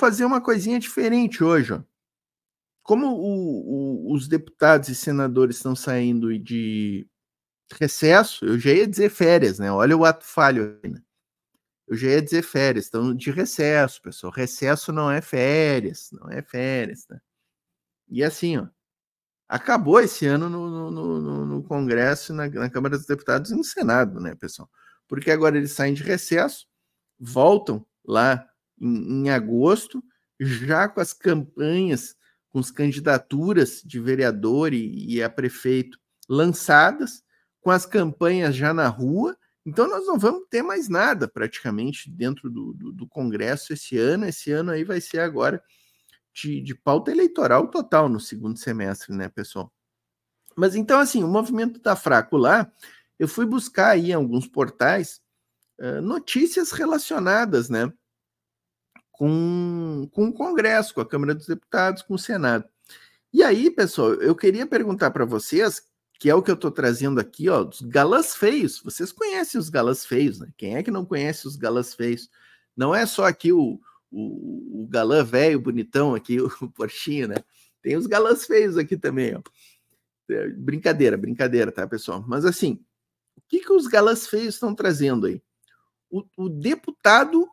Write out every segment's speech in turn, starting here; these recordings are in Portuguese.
fazer uma coisinha diferente hoje. Ó. Como o, o, os deputados e senadores estão saindo de recesso, eu já ia dizer férias, né? Olha o ato falho. Aí, né? Eu já ia dizer férias, estão de recesso, pessoal. Recesso não é férias, não é férias, né? E assim, ó, acabou esse ano no, no, no, no Congresso, na, na, Câmara dos Deputados e no Senado, né, pessoal? Porque agora eles saem de recesso, voltam lá em, em agosto, já com as campanhas, com as candidaturas de vereador e, e a prefeito lançadas, com as campanhas já na rua. Então, nós não vamos ter mais nada praticamente dentro do, do, do Congresso esse ano. Esse ano aí vai ser agora de, de, pauta eleitoral total no segundo semestre, né, pessoal? Mas então, assim, o movimento está fraco lá. Eu fui buscar aí em alguns portais uh, notícias relacionadas, né, com, com o Congresso, com a Câmara dos Deputados, com o Senado. E aí, pessoal, eu queria perguntar para vocês, que é o que eu estou trazendo aqui, ó, dos galãs feios. Vocês conhecem os galãs feios, né? Quem é que não conhece os galãs feios? Não é só aqui o, o, o galã velho, bonitão aqui, o porchinho, né? Tem os galãs feios aqui também, ó. É, brincadeira, brincadeira, tá, pessoal? Mas assim, o que, que os galãs feios estão trazendo aí? o, o deputado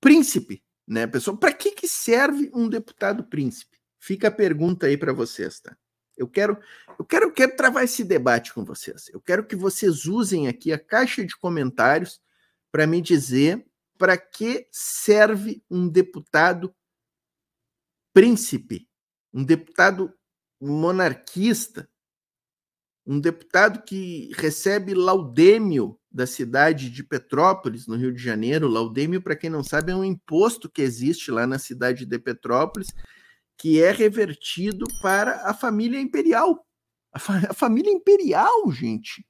príncipe, né, pessoal? Para que, que serve um deputado príncipe? Fica a pergunta aí para vocês, tá? Eu quero, eu quero, eu quero travar esse debate com vocês. Eu quero que vocês usem aqui a caixa de comentários para me dizer para que serve um deputado príncipe, um deputado monarquista, um deputado que recebe laudêmio da cidade de Petrópolis, no Rio de Janeiro. Laudêmio, para quem não sabe, é um imposto que existe lá na cidade de Petrópolis, que é revertido para a família imperial. A, fa a família imperial, gente.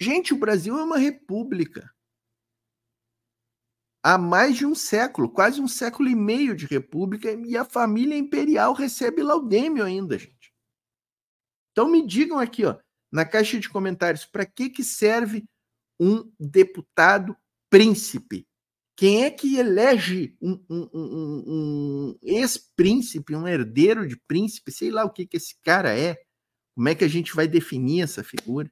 Gente, o Brasil é uma república. Há mais de um século, quase um século e meio de república, e a família imperial recebe laudêmio ainda, gente. Então me digam aqui, ó, na caixa de comentários, para que que serve um deputado príncipe? Quem é que elege um, um, um, um ex-príncipe, um herdeiro de príncipe? Sei lá o que que esse cara é. Como é que a gente vai definir essa figura?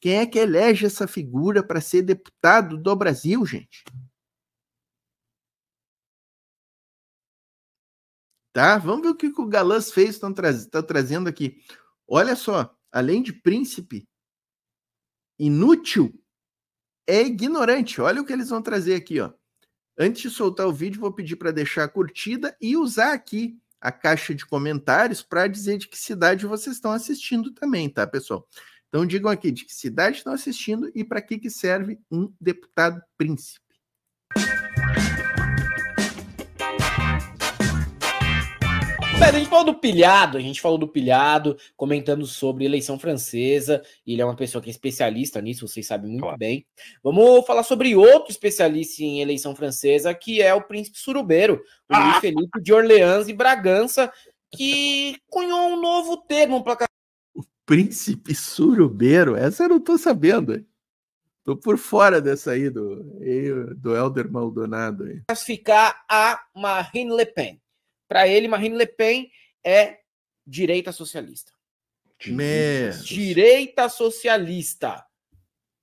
Quem é que elege essa figura para ser deputado do Brasil, gente? Tá? Vamos ver o que, que o Galãs fez, estão tra trazendo aqui. Olha só, além de príncipe, inútil é ignorante. Olha o que eles vão trazer aqui, ó. Antes de soltar o vídeo, vou pedir para deixar a curtida e usar aqui a caixa de comentários para dizer de que cidade vocês estão assistindo também, tá, pessoal? Então digam aqui de que cidade estão assistindo e para que que serve um deputado príncipe. a gente falou do pilhado, a gente falou do pilhado, comentando sobre eleição francesa. Ele é uma pessoa que é especialista nisso, vocês sabem muito claro. bem. Vamos falar sobre outro especialista em eleição francesa, que é o príncipe surubeiro, o ah. Luiz Felipe de Orleans e Bragança, que cunhou um novo termo para o príncipe surubeiro. Essa eu não tô sabendo. Tô por fora dessa aí do do Helder Maldonado aí. Classificar a Marine Le Pen. Para ele, Marine Le Pen é direita socialista. Mesmo. Direita socialista.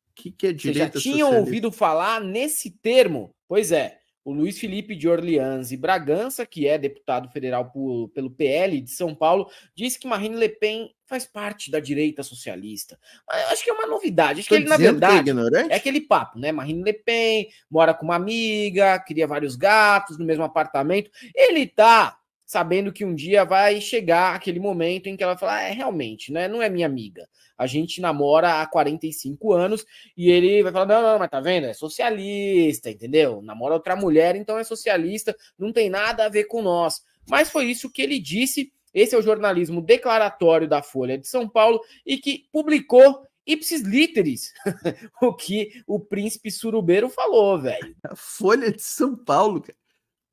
O que, que é direita Vocês já tinham socialista? ouvido falar nesse termo? Pois é, o Luiz Felipe de Orleans e Bragança, que é deputado federal por, pelo PL de São Paulo, disse que Marine Le Pen faz parte da direita socialista. Mas ah, eu acho que é uma novidade. Acho Tô que ele, na é verdade, é, é, aquele papo, né? Marine Le Pen mora com uma amiga, cria vários gatos no mesmo apartamento. Ele tá sabendo que um dia vai chegar aquele momento em que ela fala, ah, é realmente, né? Não é minha amiga. A gente namora há 45 anos e ele vai falar, não, não, mas tá vendo? É socialista, entendeu? Namora outra mulher, então é socialista, não tem nada a ver com nós. Mas foi isso que ele disse. Esse é o jornalismo declaratório da Folha de São Paulo e que publicou ipsis literis o que o príncipe surubeiro falou, velho. Folha de São Paulo, cara.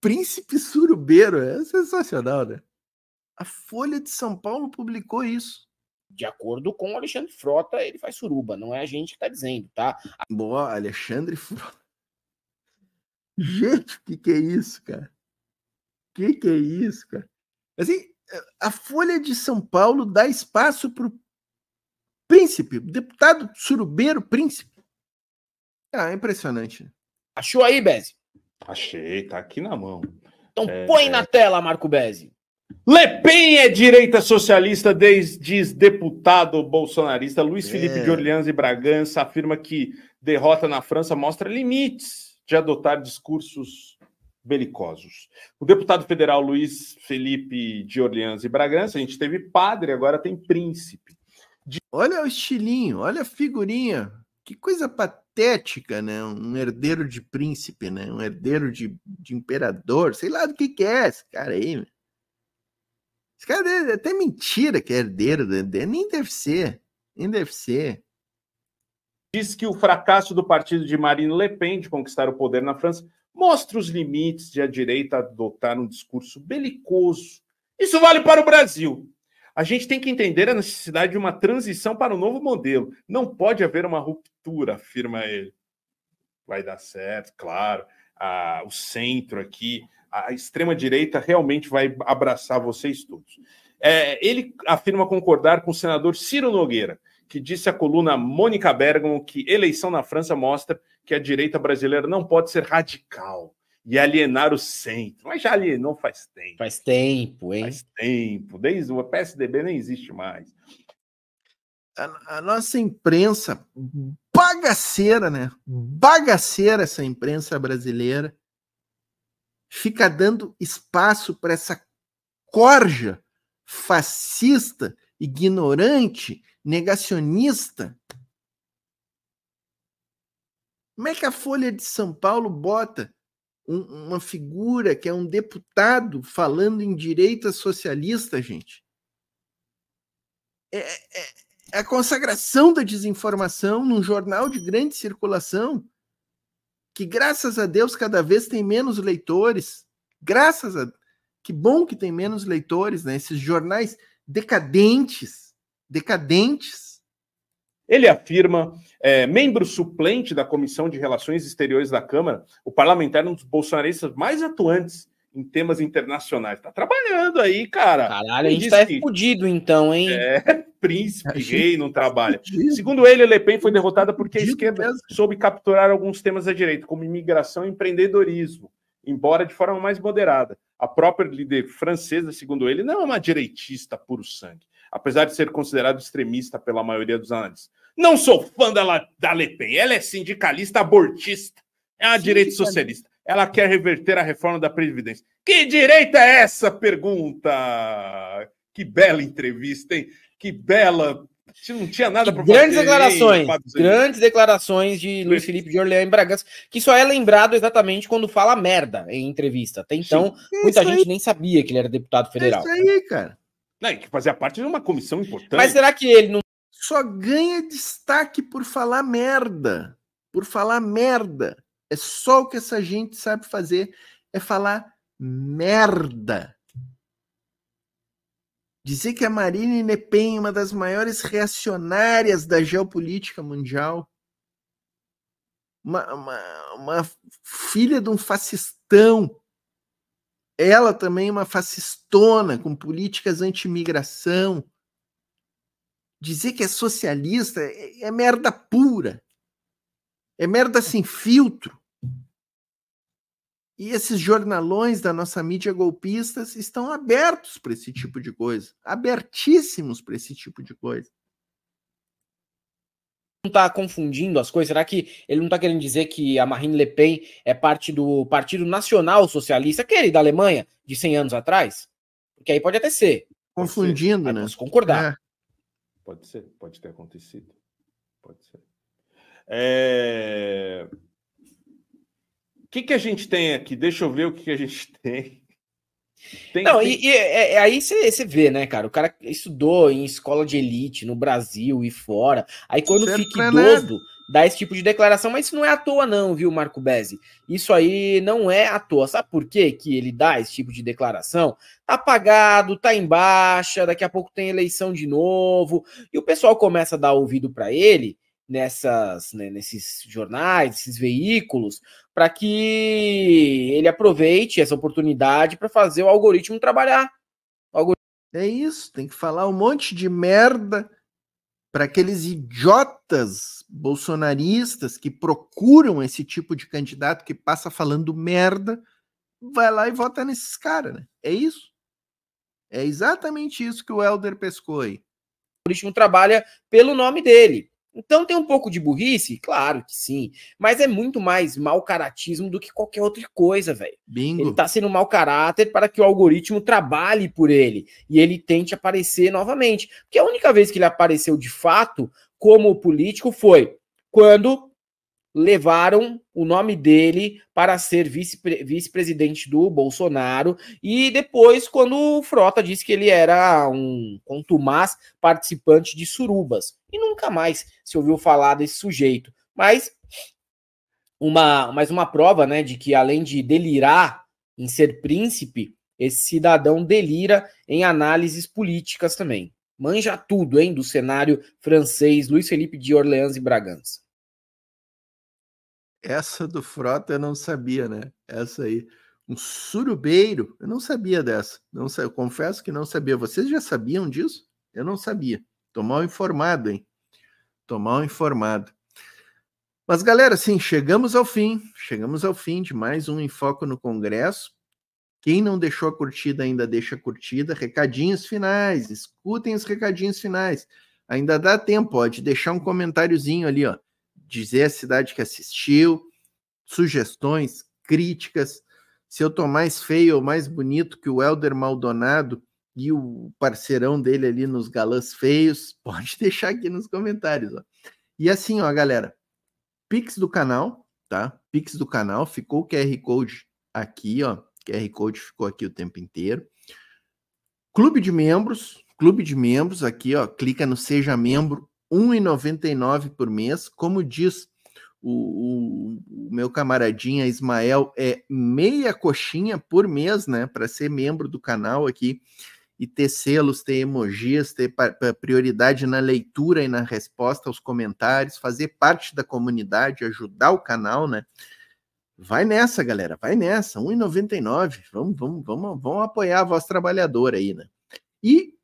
Príncipe Surubeiro. É sensacional, né? A Folha de São Paulo publicou isso. De acordo com o Alexandre Frota, ele faz suruba, não é a gente que tá dizendo, tá? Boa, Alexandre Frota. Gente, o que, que é isso, cara? O que, que é isso, cara? Assim, a Folha de São Paulo dá espaço para o príncipe, deputado surubeiro príncipe. Ah, é impressionante. Achou aí, Beze? Achei, tá aqui na mão. Então é, põe é... na tela, Marco Bezzi. Le Pen é direita socialista, diz deputado bolsonarista. Luiz é. Felipe de Orleans e Bragança afirma que derrota na França mostra limites de adotar discursos belicosos. O deputado federal Luiz Felipe de Orleans e Bragança, a gente teve padre, agora tem príncipe. De... Olha o estilinho, olha a figurinha. Que coisa patética, né? Um herdeiro de príncipe, né? Um herdeiro de, de imperador, sei lá do que, que é esse cara aí. Esse cara é, é até mentira que é herdeiro, né? nem deve ser, nem deve ser. Diz que o fracasso do partido de Marine Le Pen de conquistar o poder na França mostra os limites de a direita adotar um discurso belicoso. Isso vale para o Brasil. A gente tem que entender a necessidade de uma transição para um novo modelo. Não pode haver uma ruptura, afirma ele. Vai dar certo, claro. Ah, o centro aqui, a extrema-direita realmente vai abraçar vocês todos. É, ele afirma concordar com o senador Ciro Nogueira, que disse à coluna Mônica Bergamo que eleição na França mostra que a direita brasileira não pode ser radical e alienar o centro. Mas já alienou faz tempo. Faz tempo, hein? Faz tempo. Desde o PSDB nem existe mais. A, a nossa imprensa bagaceira, né? Bagaceira essa imprensa brasileira. Fica dando espaço para essa corja fascista, ignorante, negacionista. Como é que a Folha de São Paulo bota um, uma figura que é um deputado falando em direita socialista, gente. É, é, é a consagração da desinformação num jornal de grande circulação, que graças a Deus cada vez tem menos leitores. Graças a que bom que tem menos leitores, né? Esses jornais decadentes, decadentes ele afirma, é, membro suplente da Comissão de Relações Exteriores da Câmara, o parlamentar é um dos bolsonaristas mais atuantes em temas internacionais. Tá trabalhando aí, cara. Caralho, ele a gente está fudido então, hein? É, príncipe rei não tá trabalha. Fudido. Segundo ele, Le Pen foi derrotada porque a esquerda mesmo. soube capturar alguns temas da direita, como imigração e empreendedorismo, embora de forma mais moderada. A própria líder francesa, segundo ele, não é uma direitista puro sangue, apesar de ser considerado extremista pela maioria dos analistas. Não sou fã da, da Le Pen. Ela é sindicalista abortista. É uma direita socialista. Ela quer reverter a reforma da Previdência. Que direita é essa? Pergunta. Que bela entrevista, hein? Que bela. Não tinha nada para Grandes fazer, declarações. Hein, grandes declarações de Luiz Felipe de Orleans em Bragança, que só é lembrado exatamente quando fala merda em entrevista. Até então, é Sim, muita gente aí. nem sabia que ele era deputado é federal. É isso aí, cara. Não, que fazia parte de uma comissão importante. Mas será que ele não só ganha destaque por falar merda. Por falar merda. É só o que essa gente sabe fazer, é falar merda. Dizer que a Marine Le Pen é uma das maiores reacionárias da geopolítica mundial. Uma, uma, uma, filha de um fascistão. Ela também é uma fascistona com políticas anti-imigração dizer que é socialista é, é merda pura. É merda sem filtro. E esses jornalões da nossa mídia golpistas estão abertos para esse tipo de coisa, abertíssimos para esse tipo de coisa. Não está confundindo as coisas? Será que ele não está querendo dizer que a Marine Le Pen é parte do Partido Nacional Socialista, aquele da Alemanha, de 100 anos atrás? Porque aí pode até ser. Confundindo, Você, né? Posso concordar. É. Pode ser, pode ter acontecido. Pode ser. É... O que, que a gente tem aqui? Deixa eu ver o que, que a gente tem. Tem, não, tem... E, e é, é aí você vê, né, cara? O cara estudou em escola de elite no Brasil e fora. Aí quando Sempre fica né? idoso, né? dar esse tipo de declaração, mas isso não é à toa não, viu, Marco Bezzi? Isso aí não é à toa. Sabe por quê que ele dá esse tipo de declaração? Tá apagado, tá em baixa, daqui a pouco tem eleição de novo, e o pessoal começa a dar ouvido para ele nessas, né, nesses jornais, esses veículos, para que ele aproveite essa oportunidade para fazer o algoritmo trabalhar. O algoritmo... É isso, tem que falar um monte de merda para aqueles idiotas bolsonaristas que procuram esse tipo de candidato que passa falando merda, vai lá e vota nesses caras, né? É isso. É exatamente isso que o Helder pescou aí. O Curitiba trabalha pelo nome dele. Então tem um pouco de burrice? Claro que sim. Mas é muito mais mau caratismo do que qualquer outra coisa, velho. Ele tá sendo mau caráter para que o algoritmo trabalhe por ele e ele tente aparecer novamente. Porque a única vez que ele apareceu de fato como político foi quando levaram o nome dele para ser vice-presidente vice do Bolsonaro. E depois, quando o Frota disse que ele era um contumaz participante de surubas. E nunca mais se ouviu falar desse sujeito. Mas uma, mais uma prova né, de que, além de delirar em ser príncipe, esse cidadão delira em análises políticas também. Manja tudo, hein, do cenário francês Luiz Felipe de Orleans e Bragança. Essa do Frota eu não sabia, né? Essa aí. Um surubeiro. Eu não sabia dessa. Não Eu confesso que não sabia. Vocês já sabiam disso? Eu não sabia. Tô mal informado, hein? Tô mal informado. Mas, galera, sim, chegamos ao fim. Chegamos ao fim de mais um enfoque no Congresso. Quem não deixou a curtida ainda, deixa a curtida. Recadinhos finais. Escutem os recadinhos finais. Ainda dá tempo, ó, de deixar um comentáriozinho ali, ó dizer a cidade que assistiu, sugestões, críticas. Se eu tô mais feio ou mais bonito que o Helder Maldonado e o parceirão dele ali nos galãs feios, pode deixar aqui nos comentários. Ó. E assim, ó, galera, Pix do canal, tá? Pix do canal, ficou o QR Code aqui, ó. QR Code ficou aqui o tempo inteiro. Clube de membros, clube de membros aqui, ó, clica no seja membro, 1,99 por mês. Como diz o, o, o, meu camaradinha Ismael, é meia coxinha por mês, né? Para ser membro do canal aqui e ter selos, ter emojis, ter prioridade na leitura e na resposta aos comentários, fazer parte da comunidade, ajudar o canal, né? Vai nessa, galera, vai nessa, 1,99. Vamos, vamos, vamos, vamos apoiar a voz trabalhadora aí, né? E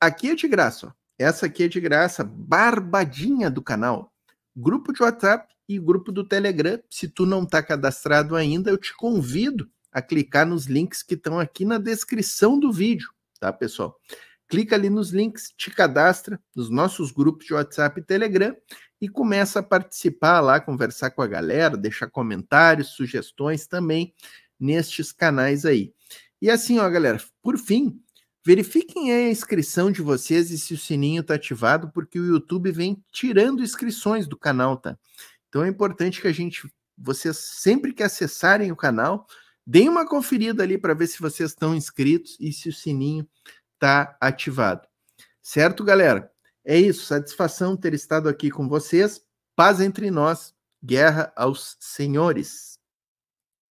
aqui é de graça, ó. Essa aqui é de graça, barbadinha do canal. Grupo de WhatsApp e grupo do Telegram. Se tu não está cadastrado ainda, eu te convido a clicar nos links que estão aqui na descrição do vídeo, tá, pessoal? Clica ali nos links, te cadastra nos nossos grupos de WhatsApp e Telegram e começa a participar lá, conversar com a galera, deixar comentários, sugestões também nestes canais aí. E assim, ó, galera, por fim, Verifiquem a inscrição de vocês e se o sininho está ativado, porque o YouTube vem tirando inscrições do canal, tá? Então é importante que a gente, vocês sempre que acessarem o canal, deem uma conferida ali para ver se vocês estão inscritos e se o sininho está ativado. Certo, galera? É isso. Satisfação ter estado aqui com vocês. Paz entre nós. Guerra aos senhores.